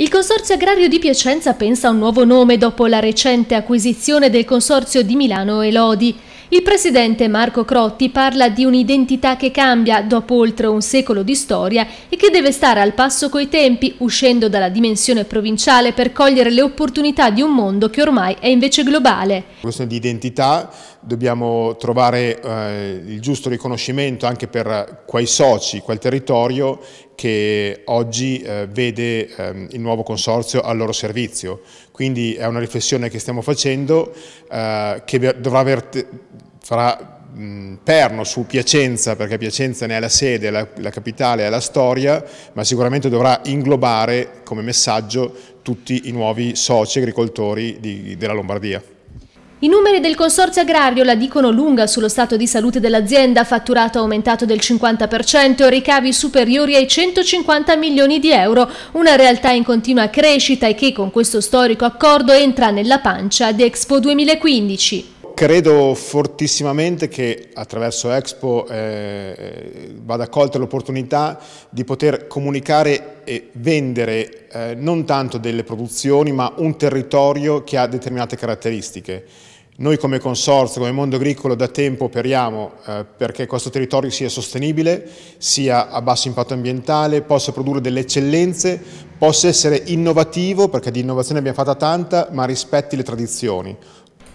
Il Consorzio Agrario di Piacenza pensa a un nuovo nome dopo la recente acquisizione del Consorzio di Milano e Lodi. Il presidente Marco Crotti parla di un'identità che cambia dopo oltre un secolo di storia e che deve stare al passo coi tempi, uscendo dalla dimensione provinciale per cogliere le opportunità di un mondo che ormai è invece globale. In questione di identità dobbiamo trovare eh, il giusto riconoscimento anche per quei soci, quel territorio che oggi eh, vede ehm, il nuovo consorzio al loro servizio. Quindi è una riflessione che stiamo facendo eh, che dovrà aver farà mh, perno su Piacenza, perché Piacenza ne è la sede, la, la capitale è la storia, ma sicuramente dovrà inglobare come messaggio tutti i nuovi soci agricoltori di, della Lombardia. I numeri del consorzio agrario la dicono lunga sullo stato di salute dell'azienda, fatturato aumentato del 50%, ricavi superiori ai 150 milioni di euro, una realtà in continua crescita e che con questo storico accordo entra nella pancia di Expo 2015 credo fortissimamente che attraverso Expo eh, eh, vada colta l'opportunità di poter comunicare e vendere eh, non tanto delle produzioni ma un territorio che ha determinate caratteristiche. Noi come consorzio, come mondo agricolo da tempo operiamo eh, perché questo territorio sia sostenibile, sia a basso impatto ambientale, possa produrre delle eccellenze, possa essere innovativo, perché di innovazione abbiamo fatta tanta, ma rispetti le tradizioni.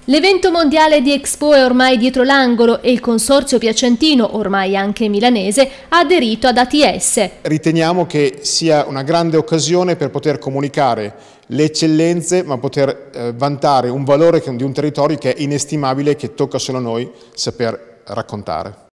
L'evento mondiale di Expo è ormai dietro l'angolo e il consorzio piacentino, ormai anche milanese, ha aderito ad ATS. Riteniamo che sia una grande occasione per poter comunicare le eccellenze, ma poter eh, vantare un valore di un territorio che è inestimabile e che tocca solo a noi saper raccontare.